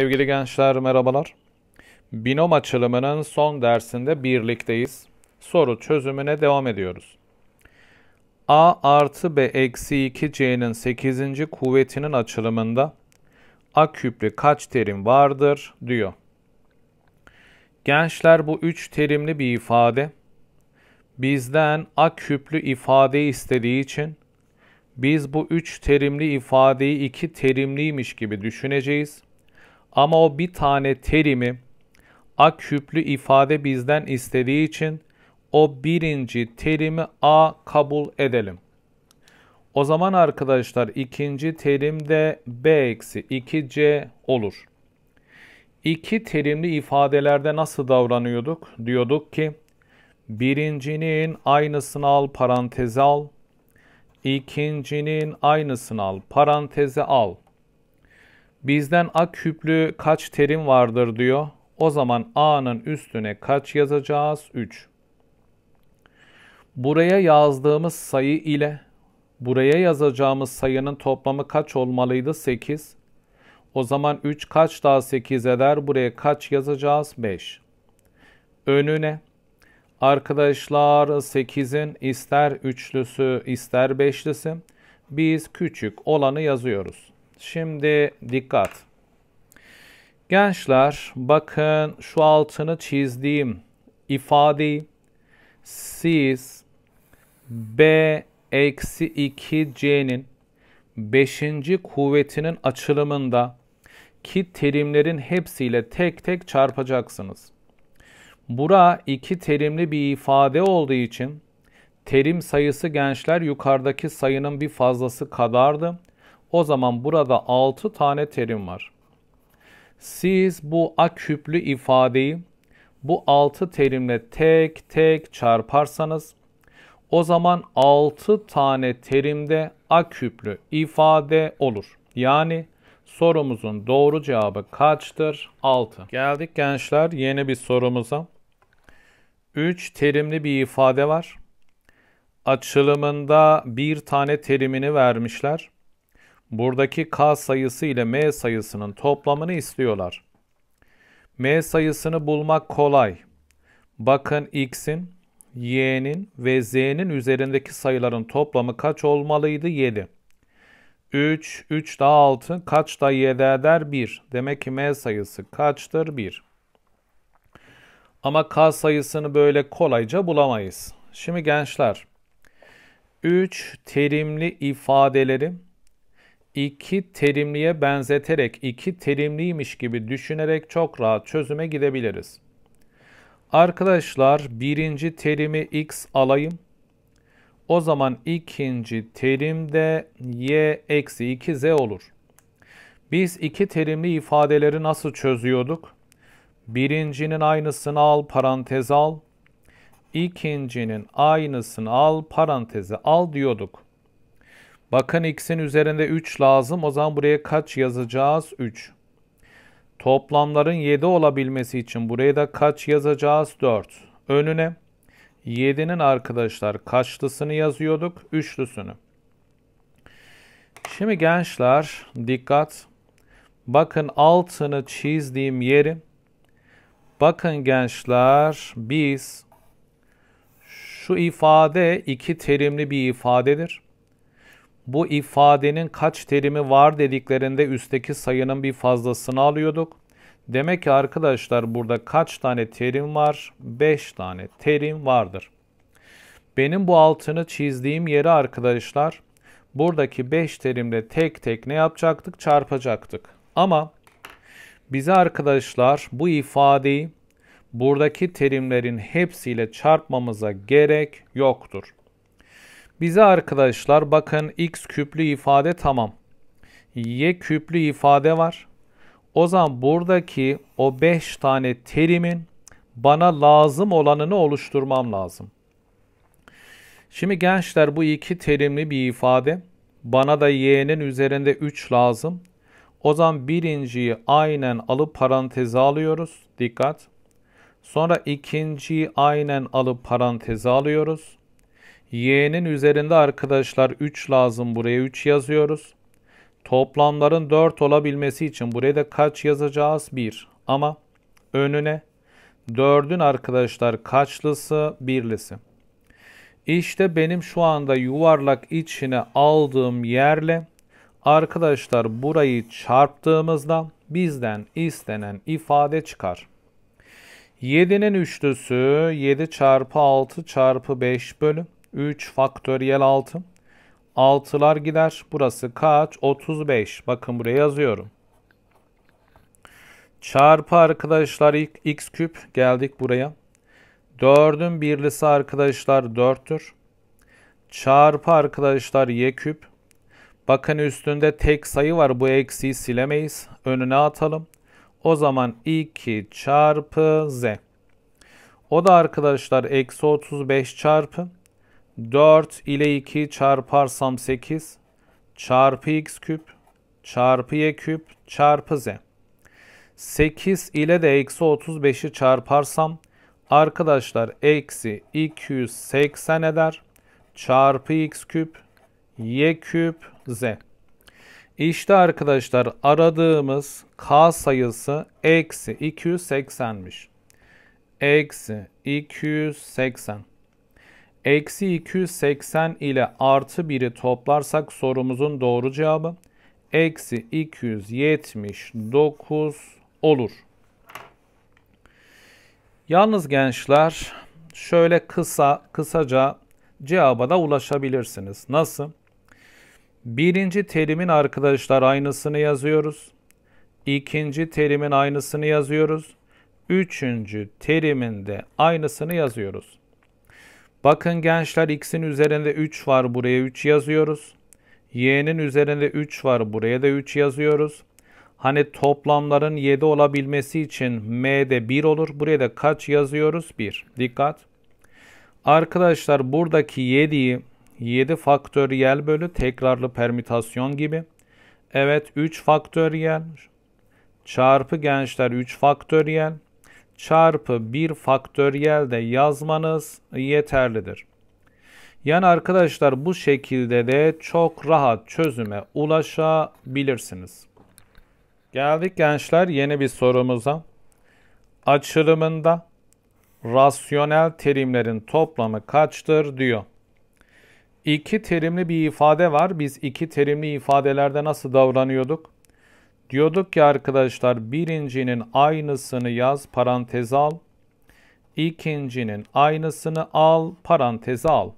Sevgili gençler merhabalar. Binom açılımının son dersinde birlikteyiz. Soru çözümüne devam ediyoruz. A artı B eksi 2 C'nin 8. kuvvetinin açılımında A küplü kaç terim vardır diyor. Gençler bu 3 terimli bir ifade. Bizden A küplü ifade istediği için biz bu 3 terimli ifadeyi 2 terimliymiş gibi düşüneceğiz ama o bir tane terimi A küplü ifade bizden istediği için o birinci terimi A kabul edelim. O zaman arkadaşlar ikinci terim de B eksi 2C olur. İki terimli ifadelerde nasıl davranıyorduk? Diyorduk ki birincinin aynısını al paranteze al. İkincinin aynısını al paranteze al. Bizden ak küplü kaç terim vardır diyor. O zaman A'nın üstüne kaç yazacağız? 3. Buraya yazdığımız sayı ile buraya yazacağımız sayının toplamı kaç olmalıydı? 8. O zaman 3 kaç daha 8 eder? Buraya kaç yazacağız? 5. Önüne arkadaşlar 8'in ister üçlüsü ister beşlisi biz küçük olanı yazıyoruz. Şimdi dikkat. Gençler bakın şu altını çizdiğim ifade, siz B eksi 2C'nin 5. kuvvetinin açılımında ki terimlerin hepsiyle tek tek çarpacaksınız. Bura iki terimli bir ifade olduğu için terim sayısı gençler yukarıdaki sayının bir fazlası kadardı. O zaman burada 6 tane terim var. Siz bu a küplü ifadeyi bu 6 terimle tek tek çarparsanız o zaman 6 tane terimde a küplü ifade olur. Yani sorumuzun doğru cevabı kaçtır? 6. Geldik gençler yeni bir sorumuza. 3 terimli bir ifade var. Açılımında bir tane terimini vermişler buradaki k sayısı ile m sayısının toplamını istiyorlar. m sayısını bulmak kolay. Bakın x'in, y'nin ve z'nin üzerindeki sayıların toplamı kaç olmalıydı? 7. 3, 3 da 6, kaç da 7 eder? 1. Demek ki m sayısı kaçtır? 1. Ama k sayısını böyle kolayca bulamayız. Şimdi gençler, 3 terimli ifadeleri iki terimliye benzeterek, iki terimliymiş gibi düşünerek çok rahat çözüme gidebiliriz. Arkadaşlar birinci terimi x alayım. O zaman ikinci terimde y eksi 2z olur. Biz iki terimli ifadeleri nasıl çözüyorduk? Birincinin aynısını al, parantez al. İkincinin aynısını al, parantezi al diyorduk. Bakın x'in üzerinde 3 lazım. O zaman buraya kaç yazacağız? 3. Toplamların 7 olabilmesi için buraya da kaç yazacağız? 4. Önüne 7'nin arkadaşlar kaçlısını yazıyorduk? Üçlüsünü. Şimdi gençler dikkat. Bakın altını çizdiğim yeri. Bakın gençler biz şu ifade iki terimli bir ifadedir bu ifadenin kaç terimi var dediklerinde üstteki sayının bir fazlasını alıyorduk. Demek ki arkadaşlar burada kaç tane terim var? 5 tane terim vardır. Benim bu altını çizdiğim yeri arkadaşlar buradaki 5 terimle tek tek ne yapacaktık? Çarpacaktık. Ama bize arkadaşlar bu ifadeyi buradaki terimlerin hepsiyle çarpmamıza gerek yoktur. Bize arkadaşlar bakın x küplü ifade tamam. Y küplü ifade var. O zaman buradaki o 5 tane terimin bana lazım olanını oluşturmam lazım. Şimdi gençler bu iki terimli bir ifade. Bana da y'nin üzerinde 3 lazım. O zaman birinciyi aynen alıp paranteze alıyoruz. Dikkat. Sonra ikinciyi aynen alıp paranteze alıyoruz. Y'nin üzerinde arkadaşlar 3 lazım. Buraya 3 yazıyoruz. Toplamların 4 olabilmesi için buraya da kaç yazacağız? 1. Ama önüne 4'ün arkadaşlar kaçlısı? Birlisi. İşte benim şu anda yuvarlak içine aldığım yerle arkadaşlar burayı çarptığımızda bizden istenen ifade çıkar. 7'nin üçlüsü 7 çarpı 6 çarpı 5 bölü 3 faktöriyel 6. 6'lar gider. Burası kaç? 35. Bakın buraya yazıyorum. Çarpı arkadaşlar x küp. Geldik buraya. 4'ün birlisi arkadaşlar 4'tür. Çarpı arkadaşlar y küp. Bakın üstünde tek sayı var. Bu eksiyi silemeyiz. Önüne atalım. O zaman 2 çarpı z. O da arkadaşlar eksi 35 çarpı 4 ile 2 çarparsam 8 çarpı x küp çarpı y küp çarpı z. 8 ile de eksi 35'i çarparsam arkadaşlar eksi 280 eder çarpı x küp y küp z. İşte arkadaşlar aradığımız k sayısı eksi 280'miş. Eksi 280. Eksi 280 ile artı 1'i toplarsak sorumuzun doğru cevabı eksi 279 olur. Yalnız gençler şöyle kısa kısaca cevaba da ulaşabilirsiniz. Nasıl? Birinci terimin arkadaşlar aynısını yazıyoruz. İkinci terimin aynısını yazıyoruz. Üçüncü teriminde aynısını yazıyoruz. Bakın gençler x'in üzerinde 3 var buraya 3 yazıyoruz. Y'nin üzerinde 3 var buraya da 3 yazıyoruz. Hani toplamların 7 olabilmesi için m'de 1 olur. Buraya da kaç yazıyoruz? 1. Dikkat. Arkadaşlar buradaki 7'yi 7 faktöriyel bölü tekrarlı permütasyon gibi. Evet 3 faktöriyel çarpı gençler 3 faktöriyel çarpı 1 faktöriyel de yazmanız yeterlidir. Yani arkadaşlar bu şekilde de çok rahat çözüme ulaşabilirsiniz. Geldik gençler yeni bir sorumuza. Açılımında rasyonel terimlerin toplamı kaçtır diyor. İki terimli bir ifade var. Biz iki terimli ifadelerde nasıl davranıyorduk? Diyorduk ki arkadaşlar birincinin aynısını yaz parantez al. İkincinin aynısını al parantez al.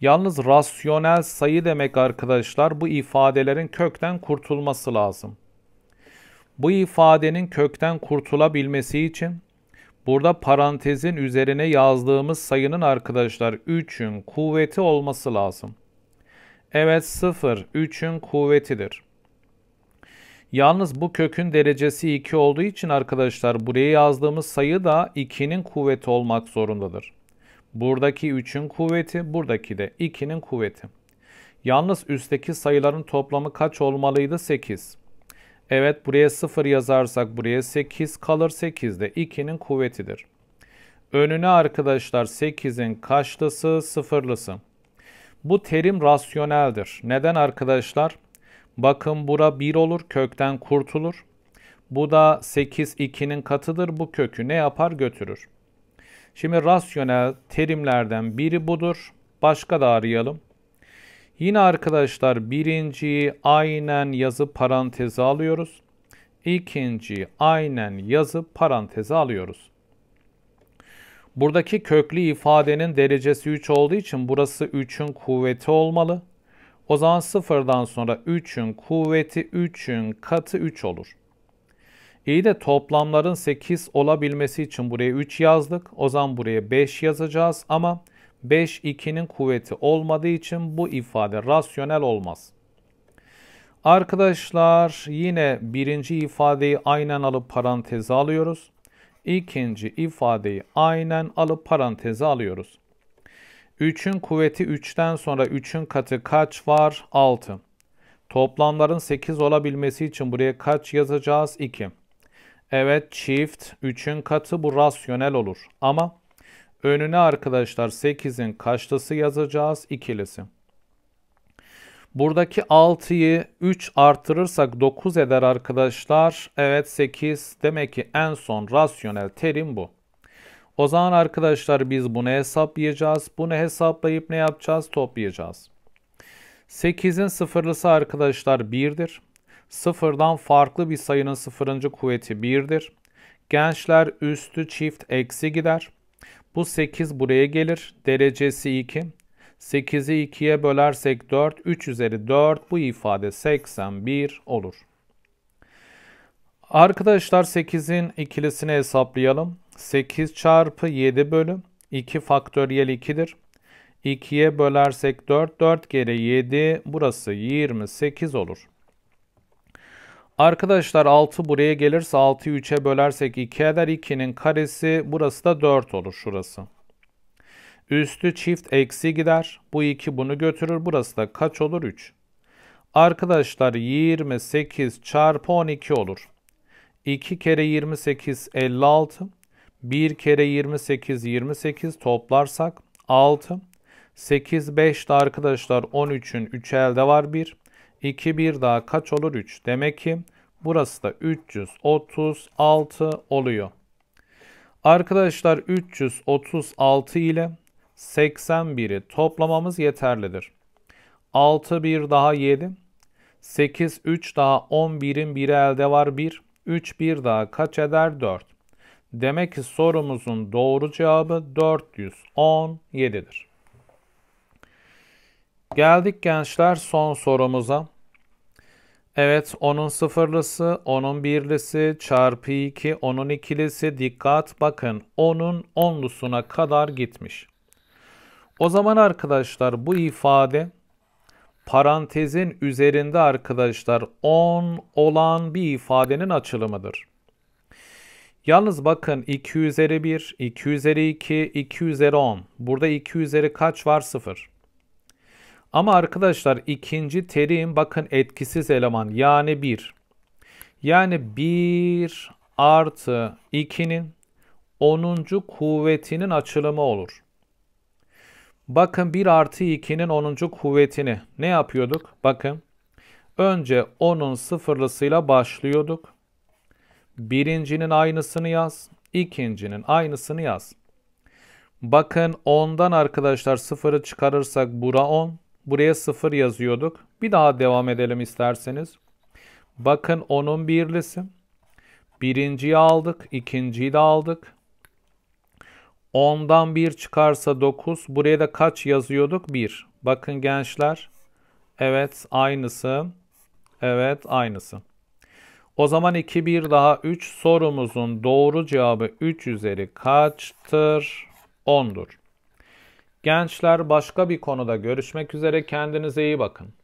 Yalnız rasyonel sayı demek arkadaşlar bu ifadelerin kökten kurtulması lazım. Bu ifadenin kökten kurtulabilmesi için burada parantezin üzerine yazdığımız sayının arkadaşlar 3'ün kuvveti olması lazım. Evet 0 3'ün kuvvetidir. Yalnız bu kökün derecesi 2 olduğu için arkadaşlar buraya yazdığımız sayı da 2'nin kuvveti olmak zorundadır. Buradaki 3'ün kuvveti, buradaki de 2'nin kuvveti. Yalnız üstteki sayıların toplamı kaç olmalıydı? 8. Evet buraya 0 yazarsak buraya 8 kalır. 8 de 2'nin kuvvetidir. Önüne arkadaşlar 8'in kaçlısı? Sıfırlısı. Bu terim rasyoneldir. Neden arkadaşlar? Bakın bura 1 olur kökten kurtulur. Bu da 8 2'nin katıdır. Bu kökü ne yapar götürür. Şimdi rasyonel terimlerden biri budur. Başka da arayalım. Yine arkadaşlar birinciyi aynen yazı paranteze alıyoruz. İkinciyi aynen yazı paranteze alıyoruz. Buradaki köklü ifadenin derecesi 3 olduğu için burası 3'ün kuvveti olmalı. O zaman sıfırdan sonra 3'ün kuvveti 3'ün katı 3 olur. İyi de toplamların 8 olabilmesi için buraya 3 yazdık. O zaman buraya 5 yazacağız ama 5 2'nin kuvveti olmadığı için bu ifade rasyonel olmaz. Arkadaşlar yine birinci ifadeyi aynen alıp paranteze alıyoruz. İkinci ifadeyi aynen alıp paranteze alıyoruz. 3'ün kuvveti 3'ten sonra 3'ün katı kaç var? 6. Toplamların 8 olabilmesi için buraya kaç yazacağız? 2. Evet çift 3'ün katı bu rasyonel olur. Ama önüne arkadaşlar 8'in kaçlısı yazacağız? İkilisi. Buradaki 6'yı 3 artırırsak 9 eder arkadaşlar. Evet 8 demek ki en son rasyonel terim bu. O zaman arkadaşlar biz bunu hesaplayacağız. Bunu hesaplayıp ne yapacağız? Toplayacağız. 8'in sıfırlısı arkadaşlar 1'dir. Sıfırdan farklı bir sayının sıfırıncı kuvveti 1'dir. Gençler üstü çift eksi gider. Bu 8 buraya gelir. Derecesi 2. 8'i 2'ye bölersek 4. 3 üzeri 4 bu ifade 81 olur. Arkadaşlar 8'in ikilisini hesaplayalım. 8 çarpı 7 bölü 2 faktöriyel 2'dir. 2'ye bölersek 4, 4 kere 7 burası 28 olur. Arkadaşlar 6 buraya gelirse 6'yı 3'e bölersek 2 eder. 2'nin karesi burası da 4 olur şurası. Üstü çift eksi gider. Bu 2 bunu götürür. Burası da kaç olur? 3. Arkadaşlar 28 çarpı 12 olur. 2 kere 28 56. 1 kere 28, 28 toplarsak 6. 8, 5 de arkadaşlar 13'ün 3 elde var 1. 2, 1 daha kaç olur? 3. Demek ki burası da 336 oluyor. Arkadaşlar 336 ile 81'i toplamamız yeterlidir. 6, 1 daha 7. 8, 3 daha 11'in 1'i elde var 1. 3, 1 daha kaç eder? 4. Demek ki sorumuzun doğru cevabı 417'dir. Geldik gençler son sorumuza. Evet 10'un sıfırlısı, 10'un birlisi, çarpı 2, 10'un ikilisi. Dikkat bakın 10'un onlusuna kadar gitmiş. O zaman arkadaşlar bu ifade parantezin üzerinde arkadaşlar 10 olan bir ifadenin açılımıdır. Yalnız bakın 2 üzeri 1, 2 üzeri 2, 2 üzeri 10. Burada 2 üzeri kaç var? 0. Ama arkadaşlar ikinci terim bakın etkisiz eleman yani 1. Yani 1 artı 2'nin 10. kuvvetinin açılımı olur. Bakın 1 artı 2'nin 10. kuvvetini ne yapıyorduk? Bakın önce 10'un sıfırlısıyla başlıyorduk. Birincinin aynısını yaz. ikincinin aynısını yaz. Bakın 10'dan arkadaşlar 0'ı çıkarırsak bura 10. Buraya 0 yazıyorduk. Bir daha devam edelim isterseniz. Bakın 10'un birlisi. Birinciyi aldık. ikinciyi de aldık. 10'dan 1 çıkarsa 9. Buraya da kaç yazıyorduk? 1. Bakın gençler. Evet aynısı. Evet aynısı. O zaman 2, 1 daha 3 sorumuzun doğru cevabı 3 üzeri kaçtır? 10'dur. Gençler başka bir konuda görüşmek üzere kendinize iyi bakın.